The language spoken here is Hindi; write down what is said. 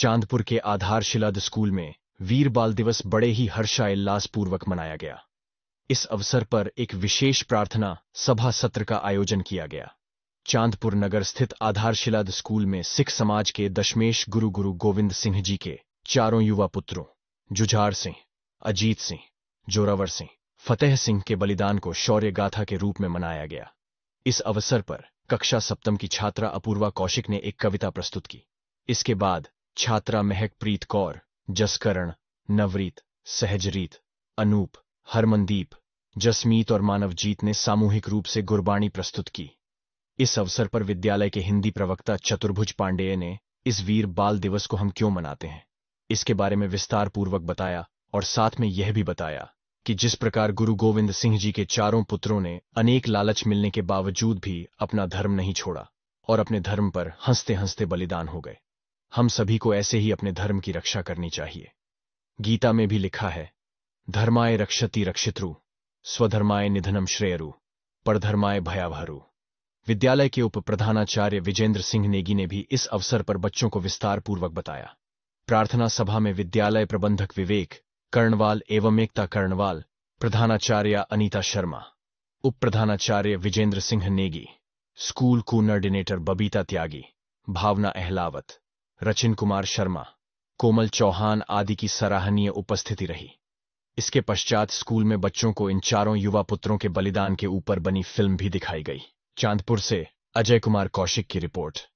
चांदपुर के आधारशिलाद स्कूल में वीर बाल दिवस बड़े ही हर्षाल्लास पूर्वक मनाया गया इस अवसर पर एक विशेष प्रार्थना सभा सत्र का आयोजन किया गया चांदपुर नगर स्थित आधारशिलाद स्कूल में सिख समाज के दशमेश गुरु गुरु गोविंद सिंह जी के चारों युवा पुत्रों जुझार सिंह अजीत सिंह जोरावर सिंह फतेह सिंह के बलिदान को शौर्य गाथा के रूप में मनाया गया इस अवसर पर कक्षा सप्तम की छात्रा अपूर्वा कौशिक ने एक कविता प्रस्तुत की इसके बाद छात्रा महकप्रीत कौर जसकरण नवरीत सहजरीत अनूप हरमनदीप जसमीत और मानवजीत ने सामूहिक रूप से गुरबाणी प्रस्तुत की इस अवसर पर विद्यालय के हिंदी प्रवक्ता चतुर्भुज पांडेय ने इस वीर बाल दिवस को हम क्यों मनाते हैं इसके बारे में विस्तार पूर्वक बताया और साथ में यह भी बताया कि जिस प्रकार गुरु गोविंद सिंह जी के चारों पुत्रों ने अनेक लालच मिलने के बावजूद भी अपना धर्म नहीं छोड़ा और अपने धर्म पर हंसते हंसते बलिदान हो गए हम सभी को ऐसे ही अपने धर्म की रक्षा करनी चाहिए गीता में भी लिखा है धर्माय रक्षति रक्षित्रु स्वधर्माय निधनम श्रेयरु परधर्माय भयाभरु विद्यालय के उप प्रधानाचार्य विजेंद्र सिंह नेगी ने भी इस अवसर पर बच्चों को विस्तार पूर्वक बताया प्रार्थना सभा में विद्यालय प्रबंधक विवेक कर्णवाल एवं एकता कर्णवाल प्रधानाचार्य अनीता शर्मा उप प्रधानाचार्य विजेंद्र सिंह नेगी स्कूल कोऑर्डिनेटर बबीता त्यागी भावना अहलावत रचिन कुमार शर्मा कोमल चौहान आदि की सराहनीय उपस्थिति रही इसके पश्चात स्कूल में बच्चों को इन चारों युवा पुत्रों के बलिदान के ऊपर बनी फिल्म भी दिखाई गई चांदपुर से अजय कुमार कौशिक की रिपोर्ट